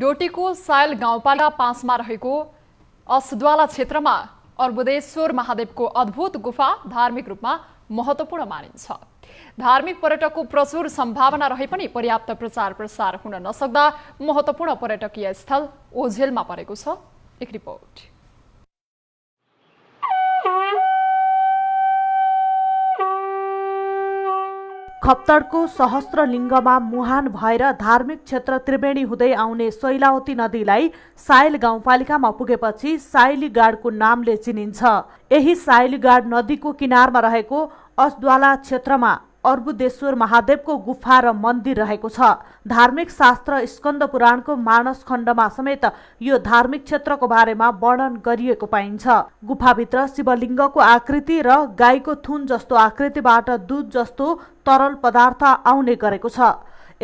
डोटीको soil गाउँपालिका पाँचमा रहेको अस्द्वाला क्षेत्रमा अर्बुदेश्वर महादेवको अद्भुत गुफा धार्मिक रूपमा महत्वपूर्ण मानिन्छ धार्मिक पर्यटकको प्रचुर सम्भावना रहे पनि पर्याप्त प्रचार प्रसार हुन नसक्दा महत्वपूर्ण पर्यटकीय स्थल ओझेलमा परेको छ एक रिपोर्ट खप्तडको लिङ्गमा मुहान भएर धार्मिक क्षेत्र त्रिवेणी हुँदै आउने शैलावती नदीलाई साइल गाउँपालिकामा पुगेपछि गाडको नामले चिनिन्छ यही गाड नदीको किनारमा रहेको अस्द्वाला क्षेत्रमा अर्बुदेश्वर महादेवको गुफा र मन्दिर रहेको छ धार्मिक शास्त्र स्कन्द पुराणको मानस खण्डमा समेत यो धार्मिक क्षेत्रको बारेमा वर्णन गरिएको पाइन्छ गुफाभित्र शिवलिङ्गको आकृति र गाईको थुन जस्तो आकृतिबाट दुध जस्तो तरल पदार्थ आउने गरेको छ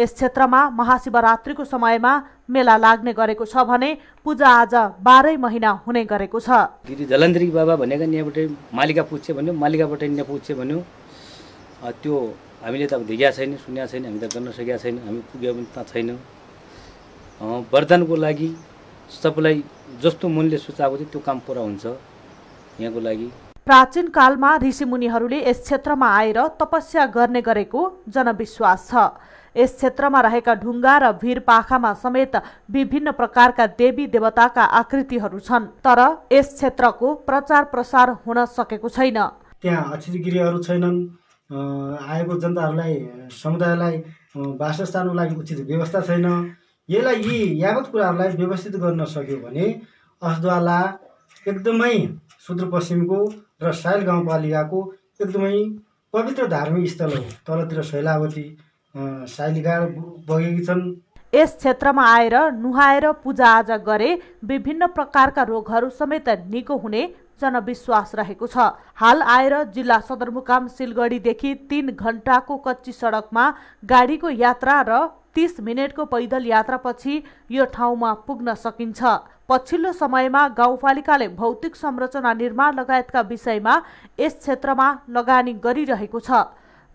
यस क्षेत्रमा महाशिवरात्रिको समयमा मेला लाग्ने गरेको छ भने पूजा आज बाह्रै महिना हुने गरेको छ बाबा भनेका मालिका पुज्छ भन्यो मालिकाबाट पुज्छ भन्यो त्यो हामीले त अब छैन सुन्या छैन हामी त गर्न सकेका छैन हामी पुगे पनि त छैनौँ वरदानको लागि सबैलाई जस्तो मूल्य सुचाएको थियो त्यो काम पुरा हुन्छ यहाँको लागि प्राचीन कालमा ऋषिमुनिहरूले यस क्षेत्रमा आएर तपस्या गर्ने गरेको जनविश्वास छ यस क्षेत्रमा रहेका ढुङ्गा र भिर पाखामा समेत विभिन्न प्रकारका देवी देवताका आकृतिहरू छन् तर यस क्षेत्रको प्रचार प्रसार हुन सकेको छैन त्यहाँ अतिथिगृहहरू छैनन् आएको जनताहरूलाई समुदायलाई बासस्थानको लागि उचित व्यवस्था छैन यसलाई यी यावत कुराहरूलाई व्यवस्थित गर्न सक्यो भने असद्वाला एकदमै सुदूरपश्चिमको र साइल गाउँपालिकाको एकदमै पवित्र धार्मिक स्थल हो तलतिर शैलावती शालिका बगेकी छन् यस क्षेत्रमा आएर नुहाएर पूजाआजा गरे विभिन्न प्रकारका रोगहरू समेत निको हुने जनविश्वास रहेको छ हाल आएर जिल्ला सदरमुकाम सिलगढीदेखि तीन घण्टाको कच्ची सडकमा गाडीको यात्रा र तीस मिनटको पैदल यात्रापछि यो ठाउँमा पुग्न सकिन्छ पछिल्लो समयमा गाउँपालिकाले भौतिक संरचना निर्माण लगायतका विषयमा यस क्षेत्रमा लगानी गरिरहेको छ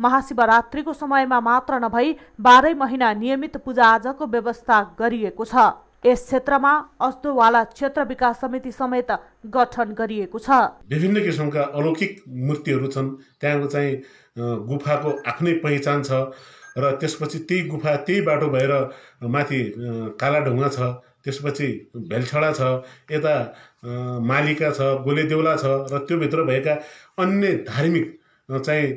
महाशिवरात्रिको समयमा मात्र नभई बाह्रै महिना नियमित पूजाआजाको व्यवस्था गरिएको छ यस क्षेत्रमा अस्तुवाला क्षेत्र विकास समिति समेत गठन गरिएको छ विभिन्न किसिमका अलौकिक मूर्तिहरू छन् त्यहाँको चाहिँ गुफाको आफ्नै पहिचान छ र त्यसपछि त्यही गुफा त्यही बाटो भएर माथि कालाढुङ्गा छ त्यसपछि भेलछडा छ यता मालिका छ गोलेदेउला छ र त्योभित्र भएका अन्य धार्मिक चाहिँ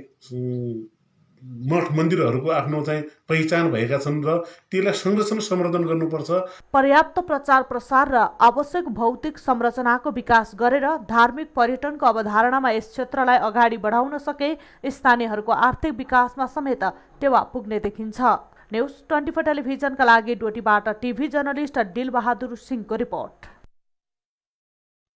मठ मन्दिरहरूको आफ्नो चाहिँ पहिचान भएका छन् र त्यसलाई संरक्षण समर्थन गर्नुपर्छ पर्याप्त प्रचार प्रसार र आवश्यक भौतिक संरचनाको विकास गरेर धार्मिक पर्यटनको अवधारणामा यस क्षेत्रलाई अगाडि बढाउन सके स्थानीयहरूको आर्थिक विकासमा समेत टेवा पुग्ने देखिन्छ न्युज ट्वेन्टी फोर टेलिभिजनका लागि डोटीबाट टिभी जर्नलिस्ट दिलबहादुर सिंहको रिपोर्ट